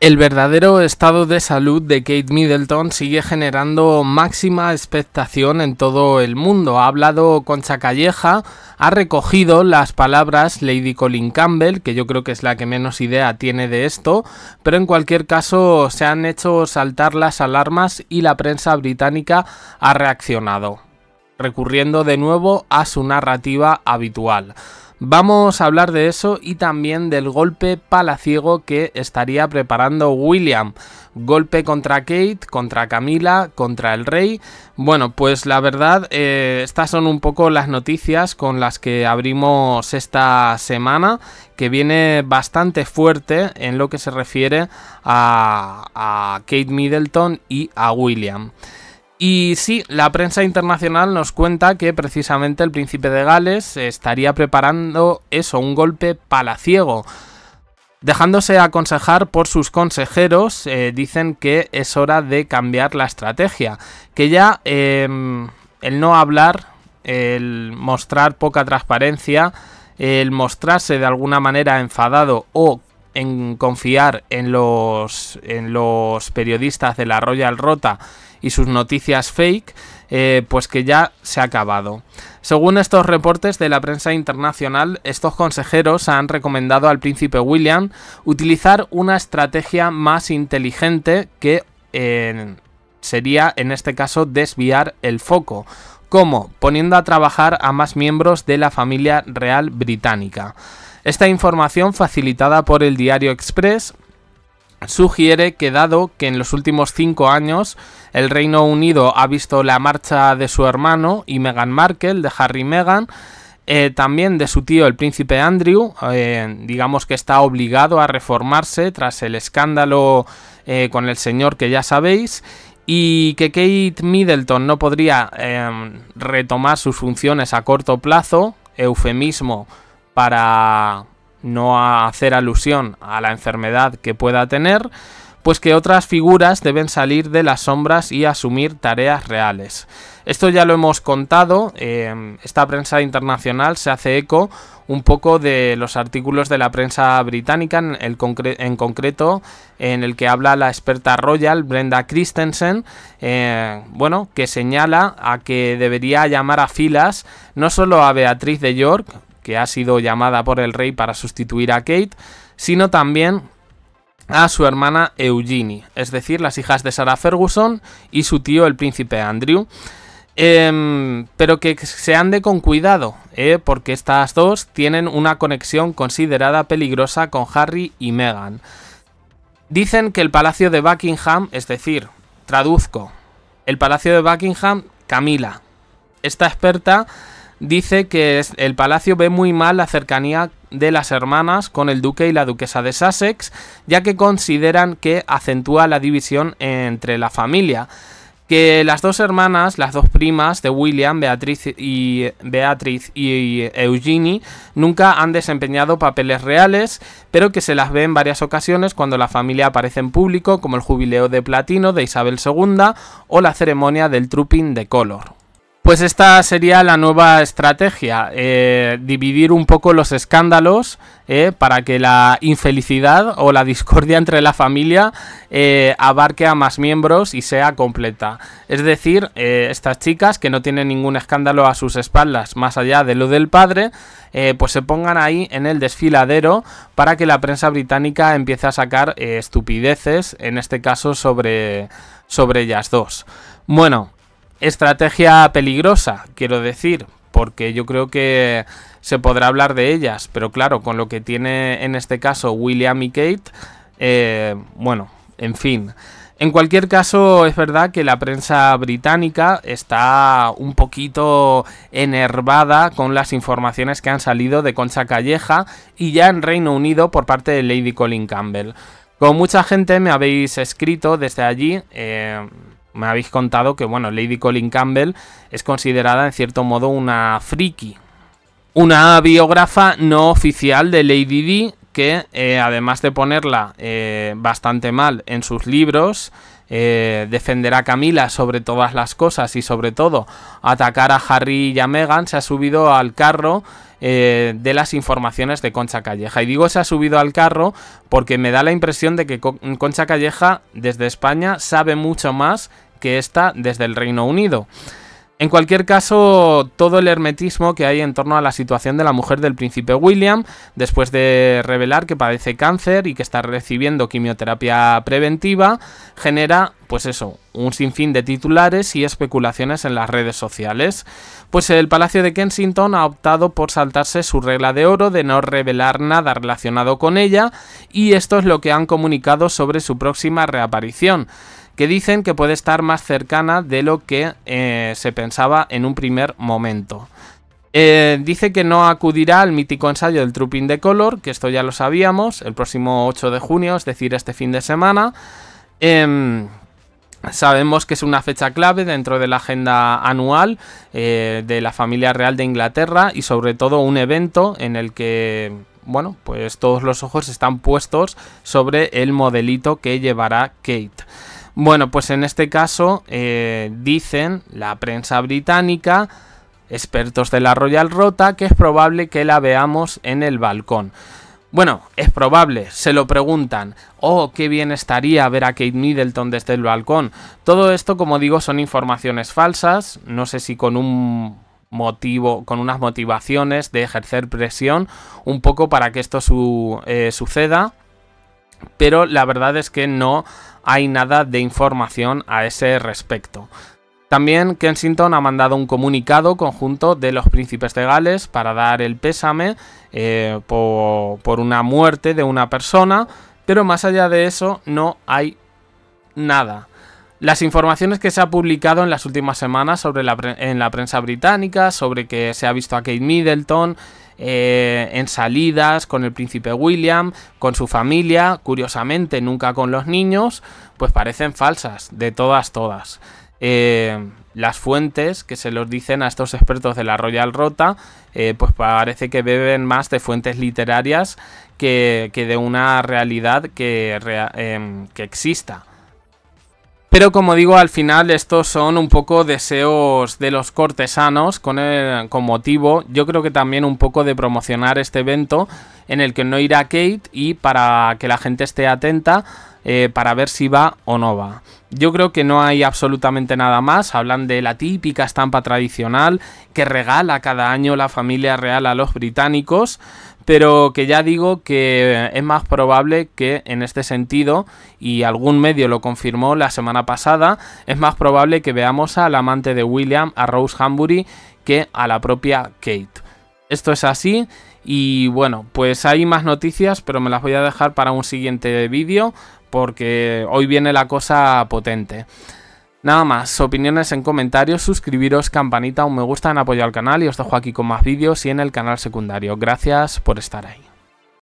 El verdadero estado de salud de Kate Middleton sigue generando máxima expectación en todo el mundo. Ha hablado con Chacalleja, ha recogido las palabras Lady Colin Campbell, que yo creo que es la que menos idea tiene de esto, pero en cualquier caso se han hecho saltar las alarmas y la prensa británica ha reaccionado recurriendo de nuevo a su narrativa habitual. Vamos a hablar de eso y también del golpe palaciego que estaría preparando William. Golpe contra Kate, contra Camila, contra el rey. Bueno, pues la verdad, eh, estas son un poco las noticias con las que abrimos esta semana, que viene bastante fuerte en lo que se refiere a Kate Middleton y a William. Y sí, la prensa internacional nos cuenta que precisamente el príncipe de Gales estaría preparando eso, un golpe palaciego. Dejándose aconsejar por sus consejeros, eh, dicen que es hora de cambiar la estrategia, que ya em, el no hablar, el mostrar poca transparencia, el mostrarse de alguna manera enfadado o en confiar en los, en los periodistas de la Royal Rota, y sus noticias fake, eh, pues que ya se ha acabado. Según estos reportes de la prensa internacional, estos consejeros han recomendado al príncipe William utilizar una estrategia más inteligente que sería en este caso desviar el foco, como poniendo a trabajar a más miembros de la familia real británica. Esta información facilitada por el diario Express sugiere que dado que en los últimos cinco años el Reino Unido ha visto la marcha de su hermano y Meghan Markle, de Harry Meghan, eh, también de su tío el príncipe Andrew, eh, digamos que está obligado a reformarse tras el escándalo eh, con el señor que ya sabéis, y que Kate Middleton no podría retomar sus funciones a corto plazo, eufemismo para no a hacer alusión a la enfermedad que pueda tener, pues que otras figuras deben salir de las sombras y asumir tareas reales. Esto ya lo hemos contado, eh, esta prensa internacional se hace eco un poco de los artículos de la prensa británica, en, concreto en el que habla la experta Royal, Brenda Christensen, eh, bueno, que señala a que debería llamar a filas no solo a Beatriz de York, que ha sido llamada por el rey para sustituir a Kate, sino también a su hermana Eugenie, es decir, las hijas de Sarah Ferguson y su tío el príncipe Andrew. Em, pero que se ande con cuidado, eh, porque estas dos tienen una conexión considerada peligrosa con Harry y Meghan. Dicen que el Palacio de Buckingham, es decir, traduzco, el Palacio de Buckingham, Camila. Esta experta dice que el palacio ve muy mal la cercanía de las hermanas con el duque y la duquesa de Sussex, ya que consideran que acentúa la división entre la familia. Que las dos hermanas, las dos primas de William, Beatriz y, Beatriz y Eugenie, nunca han desempeñado papeles reales, pero que se las ve en varias ocasiones cuando la familia aparece en público, como el jubileo de platino de Isabel II o la ceremonia del Trooping de Color. Pues esta sería la nueva estrategia, eh, dividir un poco los escándalos eh, para que la infelicidad o la discordia entre la familia eh, abarque a más miembros y sea completa. Es decir, estas chicas que no tienen ningún escándalo a sus espaldas más allá de lo del padre, pues se pongan ahí en el desfiladero para que la prensa británica empiece a sacar estupideces, en este caso sobre, sobre ellas dos. Bueno, estrategia peligrosa, quiero decir, porque yo creo que se podrá hablar de ellas, pero claro, con lo que tiene en este caso William y Kate, eh, bueno, en fin. En cualquier caso, es verdad que la prensa británica está un poquito enervada con las informaciones que han salido de Concha Calleja y ya en Reino Unido por parte de Lady Colin Campbell. con mucha gente me habéis escrito desde allí, eh, me habéis contado que, bueno, Lady Colin Campbell es considerada en cierto modo una friki. Una biógrafa no oficial de Lady Dee. que, eh, además de ponerla eh, bastante mal en sus libros, eh, defender a Camila sobre todas las cosas y sobre todo atacar a Harry y a Meghan, se ha subido al carro eh, de las informaciones de Concha Calleja. Y digo se ha subido al carro porque me da la impresión de que Concha Calleja desde España sabe mucho más que esta desde el Reino Unido. En cualquier caso, todo el hermetismo que hay en torno a la situación de la mujer del príncipe William, después de revelar que padece cáncer y que está recibiendo quimioterapia preventiva, genera, pues eso, un sinfín de titulares y especulaciones en las redes sociales. Pues el Palacio de Kensington ha optado por saltarse su regla de oro de no revelar nada relacionado con ella, y esto es lo que han comunicado sobre su próxima reaparición que dicen que puede estar más cercana de lo que eh, se pensaba en un primer momento. Eh, dice que no acudirá al mítico ensayo del Trooping de Color, que esto ya lo sabíamos, el próximo 8 de junio, es decir, este fin de semana. Em, sabemos que es una fecha clave dentro de la agenda anual eh, de la familia real de Inglaterra y sobre todo un evento en el que, bueno, pues todos los ojos están puestos sobre el modelito que llevará Kate. Bueno, pues en este caso eh, dicen la prensa británica, expertos de la Royal Rota, que es probable que la veamos en el balcón. Bueno, es probable, se lo preguntan. Oh, qué bien estaría ver a Kate Middleton desde el balcón. Todo esto, como digo, son informaciones falsas. No sé si con un motivo, con unas motivaciones de ejercer presión un poco para que esto eh, suceda. Pero la verdad es que no hay nada de información a ese respecto. También Kensington ha mandado un comunicado conjunto de los príncipes de Gales para dar el pésame eh, por una muerte de una persona, pero más allá de eso no hay nada. Las informaciones que se ha publicado en las últimas semanas sobre la en la prensa británica, sobre que se ha visto a Kate Middleton eh, en salidas con el príncipe William, con su familia, curiosamente nunca con los niños, pues parecen falsas, de todas, todas. Eh, las fuentes que se los dicen a estos expertos de la Royal Rota, eh, pues parece que beben más de fuentes literarias que, que de una realidad que, em, que exista. Pero como digo, al final estos son un poco deseos de los cortesanos con, con motivo, yo creo que también un poco de promocionar este evento en el que no irá Kate y para que la gente esté atenta eh, para ver si va o no va. Yo creo que no hay absolutamente nada más, hablan de la típica estampa tradicional que regala cada año la familia real a los británicos pero que ya digo que eh, es más probable que en este sentido, y algún medio lo confirmó la semana pasada, es más probable que veamos al amante de William, a Rose Hambury, que a la propia Kate. Esto es así. Y bueno, pues hay más noticias, pero me las voy a dejar para un siguiente vídeo porque hoy viene la cosa potente. Nada más, opiniones en comentarios, suscribiros, campanita, un me gusta en apoyo al canal y os dejo aquí con más vídeos y en el canal secundario. Gracias por estar ahí.